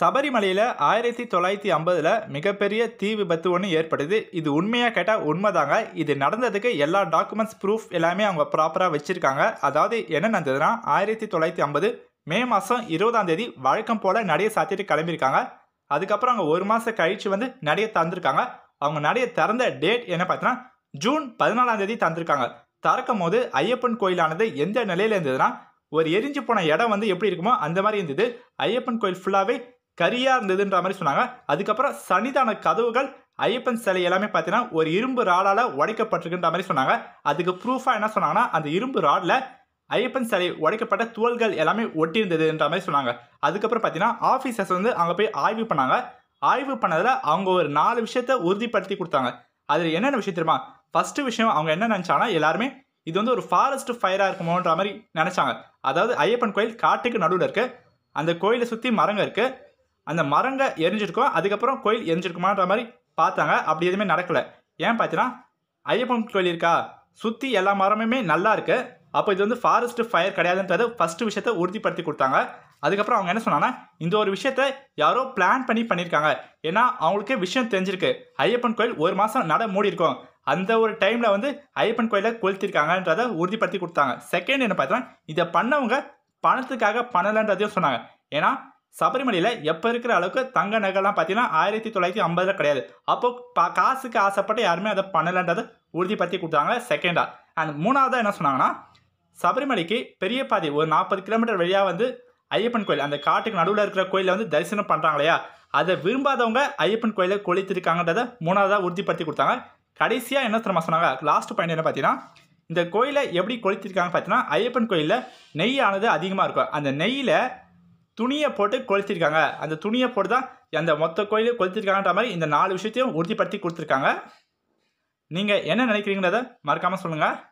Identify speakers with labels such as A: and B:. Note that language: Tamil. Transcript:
A: சபரிமலையில் ஆயிரத்தி தொள்ளாயிரத்தி ஐம்பதில் மிகப்பெரிய தீ விபத்து ஒன்று ஏற்படுது இது உண்மையாக கேட்டால் உண்மைதாங்க இது நடந்ததுக்கு எல்லா டாக்குமெண்ட்ஸ் ப்ரூஃப் எல்லாமே அவங்க ப்ராப்பராக வச்சுருக்காங்க அதாவது என்ன நடந்ததுன்னா ஆயிரத்தி தொள்ளாயிரத்தி ஐம்பது மே மாதம் இருபதாம் தேதி வழக்கம் போல் நடைய சாத்திட்டு கிளம்பியிருக்காங்க அதுக்கப்புறம் அவங்க ஒரு மாதம் கழித்து வந்து நடைய தந்திருக்காங்க அவங்க நடைய திறந்த டேட் என்ன பார்த்தீங்கன்னா ஜூன் பதினாலாம் தேதி தந்திருக்காங்க திறக்கும் போது ஐயப்பன் கோயிலானது எந்த நிலையில் இருந்ததுன்னா ஒரு எரிஞ்சு போன இடம் வந்து எப்படி இருக்குமோ அந்த மாதிரி இருந்தது ஐயப்பன் கோயில் ஃபுல்லாகவே கரியாக இருந்ததுன்ற மாதிரி சொன்னாங்க அதுக்கப்புறம் சனிதான கதவுகள் ஐயப்பன் சிலை எல்லாமே பார்த்தீங்கன்னா ஒரு இரும்பு ராடால் உடைக்கப்பட்டிருக்குன்ற மாதிரி சொன்னாங்க அதுக்கு ப்ரூஃபாக என்ன சொன்னாங்கன்னா அந்த இரும்பு ராடில் ஐயப்பன் சிலை உடைக்கப்பட்ட தோள்கள் எல்லாமே ஒட்டியிருந்ததுன்ற மாதிரி சொன்னாங்க அதுக்கப்புறம் பார்த்தீங்கன்னா ஆஃபீஸர்ஸ் வந்து அங்கே போய் ஆய்வு பண்ணாங்க ஆய்வு பண்ணதில் அவங்க ஒரு நாலு விஷயத்த உறுதிப்படுத்தி கொடுத்தாங்க அதில் என்னென்ன விஷயம் தெரியுமா ஃபஸ்ட்டு விஷயம் அவங்க என்ன நினச்சாங்கன்னா எல்லாருமே இது வந்து ஒரு ஃபாரஸ்ட் ஃபயராக இருக்குமோன்ற மாதிரி நினச்சாங்க அதாவது ஐயப்பன் கோயில் காட்டுக்கு நடுவில் இருக்குது அந்த கோயிலை சுற்றி மரங்கள் இருக்குது அந்த மரங்க எரிஞ்சிருக்கும் அதுக்கப்புறம் கோயில் எரிஞ்சிருக்குமான்ற மாதிரி பார்த்தாங்க அப்படி எதுவுமே நடக்கலை ஏன் பார்த்தீங்கன்னா ஐயப்பன் கோயில் இருக்கா சுற்றி எல்லா மரமுமே நல்லா இருக்குது அப்போ இது வந்து ஃபாரஸ்ட் ஃபயர் கிடையாதுன்றது ஃபஸ்ட்டு விஷயத்த உறுதிப்படுத்தி கொடுத்தாங்க அதுக்கப்புறம் அவங்க என்ன சொன்னாங்கன்னா இந்த ஒரு விஷயத்த யாரோ பிளான் பண்ணி பண்ணியிருக்காங்க ஏன்னா அவங்களுக்கே விஷயம் தெரிஞ்சிருக்கு ஐயப்பன் கோயில் ஒரு மாதம் நட மூடி இருக்கும் அந்த ஒரு டைமில் வந்து ஐயப்பன் கோயிலை கொளுத்திருக்காங்கன்றதை உறுதிப்படுத்தி கொடுத்தாங்க செகண்ட் என்ன பார்த்தோன்னா இதை பண்ணவங்க பணத்துக்காக பண்ணலைன்றதையும் சொன்னாங்க ஏன்னா சபரிமலையில் எப்போ இருக்கிற அளவுக்கு தங்க நகைலாம் பார்த்தீங்கன்னா ஆயிரத்தி தொள்ளாயிரத்தி ஐம்பதில் கிடையாது அப்போது பா காசுக்கு ஆசைப்பட்டு யாருமே அதை பண்ணலைன்றது உறுதிப்படுத்தி கொடுத்தாங்க செகண்டாக அண்ட் மூணாவது என்ன சொன்னாங்கன்னா சபரிமலைக்கு பெரிய பாதி ஒரு நாற்பது கிலோமீட்டர் வழியாக வந்து ஐயப்பன் கோயில் அந்த காட்டுக்கு நடுவில் இருக்கிற கோயிலில் வந்து தரிசனம் பண்ணுறாங்க இல்லையா அதை விரும்பாதவங்க ஐயப்பன் கோயிலை கொளித்திருக்காங்கன்றதை மூணாவதாக உறுதிப்படுத்தி கொடுத்தாங்க கடைசியாக என்ன திரும்ப சொன்னாங்க லாஸ்ட் பாயிண்ட் என்ன பார்த்தீங்கன்னா இந்த கோயிலை எப்படி கொளித்திருக்காங்கன்னு பார்த்தீங்கன்னா ஐயப்பன் கோயிலில் நெய் ஆனது அதிகமாக இருக்கும் அந்த நெய்யில் துணியை போட்டு கொளுத்திருக்காங்க அந்த துணியை போட்டு தான் அந்த மொத்த கோயிலையும் கொளுத்திருக்காங்கன்ற மாதிரி இந்த நாலு விஷயத்தையும் உறுதிப்படுத்தி கொடுத்துருக்காங்க நீங்கள் என்ன நினைக்கிறீங்கிறத மறக்காமல் சொல்லுங்கள்